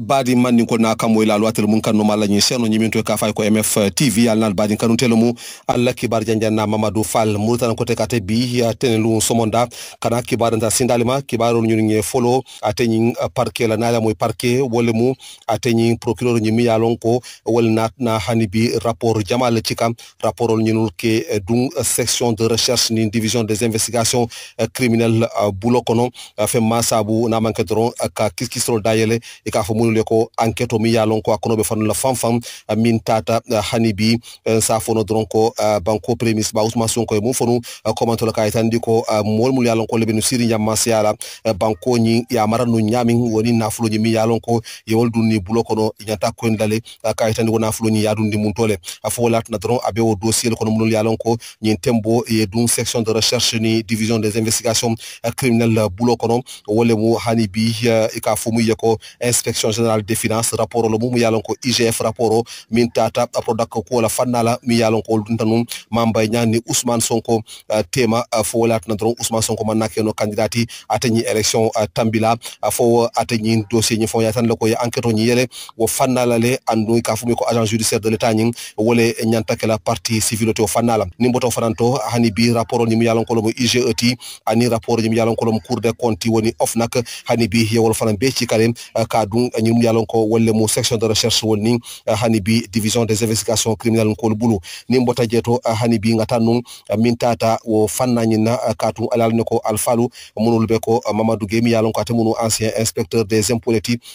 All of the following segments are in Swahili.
baadi ko na kam woyla alwatel mum kanno ma lañi seno to ka fay ko mf tv alnal baadi kanum telo mum allah kibar janjanna mamadou fall ko kote ka bi tene lu somonda kana kibaranta sindalima kibarol ñun Follow, folo ateñi parquet la naala moy parquet Wolemu, mu ateñi procureur ñi mi yalon ko wol na na hanibi rapport jamal ci kam rapportol ñunul ke dun section de recherche ni division des investigations criminelles euh, bulokono euh, fe masabu na manke doron ka kiskisrol dayele e ka fo le ko enquête mi ya lon ko akonoɓe fanula fanfan min tata hanibi sa fono doron ko banko prémis ba ousmane sonko e mum fonu commentola kay e tan ko mol mul ya lon ko le benu siri nyamma siala banko ni ya maranu nyamin woni nafuloji mi ya lon ko yewol dunni bulo kono nyanta ko en kay e tan di ko nafuloji ya dundi mun tole afo latna doron abe o dossier kono mul ya lon ko nyin tembo e dum section de recherche ni division des investigations criminelles bulo kono wole mu hanibi e ka fomu yeko inspection général des finances rapport lo mum yalon ko IGF rapport min tata aprodak ko wala fannala mi yalon ko duntanum mambay ñani Ousmane Sonko tema fo lat na dron Ousmane Sonko man no candidati atani election tambila fo atani dossier ñi fo ya tan lako ya enquête ñi yele wo fannala le andu ka fu mi ko agent judiciaire de l'état ñi wolé ni wole la parti partie civile to ni mboto fananto hani bi rapport ñi mi yalon ko mo IGET ani rapport ñi mi yalon ko mo cour des comptes woni of nak hani bi yewol fanam be ci kare ka dun ñum yalon ko wolle mu section de recherche woni hani bi division des investigations criminelles ko bulu ni mbota jeto hani bi nga tanu min tata wo fannani na katu alal ne ko alfalu munul be ko mamadou gemi yalon ko atemunu ancien inspecteur des impôts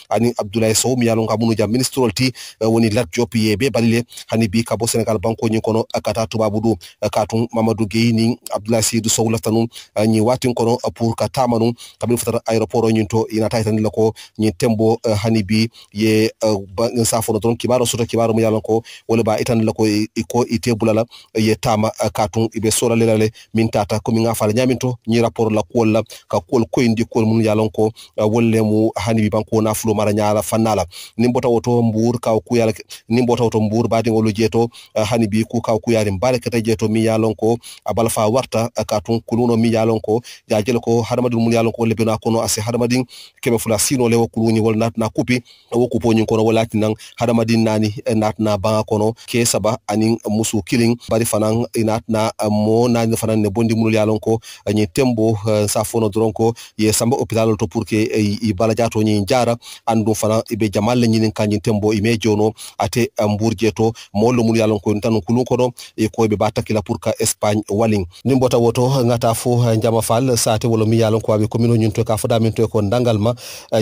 ani abdoulaye sow mi yalon ko munu jam ministre ti woni lat jopi yebe balile hani bi kabo senegal banko nyi kono akata tuba budu katu mamadou gey ni abdoulaye sidou sow la tanu ñi watin kono pour ka tamanu kabil fatar aéroport ñinto ina taytan lako ñi tembo hani ni bi ye uh, safono toon kibaro soto kibaro mu yalan ko wala ba itan la ko ko ite bulala ye tama uh, katun ibe sora lelale min tata ko mi nga fala nyaminto ni rapport la ko la ka ko ko indi ko mun yalan ko uh, wolle mu hani bi banko na fulo mara nyaala fannala nimbota woto mbur ka ku yala nimbota woto mbur ba baade ngolo jeto uh, hani bi ku ka ko yari mbale kata jeto mi yalan ko abal fa warta uh, katun kuluno mi yalan ko ya jelo ko harmadul mun yalan ko ko no ase harmadin kebe fula sino lewo kuluni wol na ko kupi wo kupoñin kono wala tinan hadamadin nani eh, natna natana kono ke saba anin musu kiliŋ bari fanan inatna eh, eh, mo nani fanan ne bondi munul yalon ko ni tembo sa fono doroŋ ko ye samba hopital to pour que i balajato ñiŋ jaara anduŋ fanaŋ i be jamal ni nin ka tembo i mee jono ate mbuur jee to moolu le munul ye ko ntanuŋ kuluŋ kono i ko be baa takila pour ka espagne waliŋ niŋ bota woto ngata fo jama fal saate wo lo miŋ ye ko be commune o ñiŋ to e ka fo to e ko ndangal ma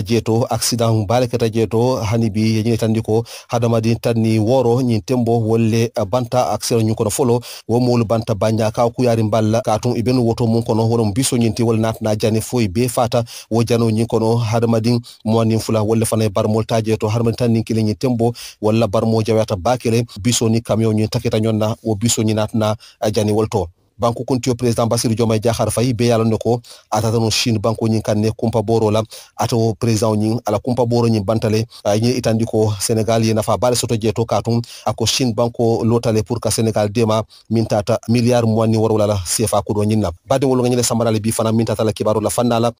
jee accident balek kata jeto hani bi yeñine tandi ko hadamadin tani woro ñin tembo wolle banta aksero ñun kono folo wo moolu banta banya ka kuyari mballa ka tum ibenu woto mun kono wono biso ñinti wala na jani foy be fata wo jano ñin kono hadamadin moanin fula wolle fana e barmol ta jeeto hadamadin tani kile ñin tembo bar barmo jawata bakele biso ni camion ñin takita ñonna wo biso ñi na jani wolto banque kontio président basir jomay jahar fay be yalla ne ko atata no chine banque nyin kanne kumpa boro la ato président nyin ala kumpa boro nyin bantale ñi itandi ko senegal ye nafa bale soto jeto katum ako chine banko lotale pour ka senegal dema min tata milliard moani warula la cfa ko do nyin na bade wolo ngene sambalale bi fana min la kibaro la fanna la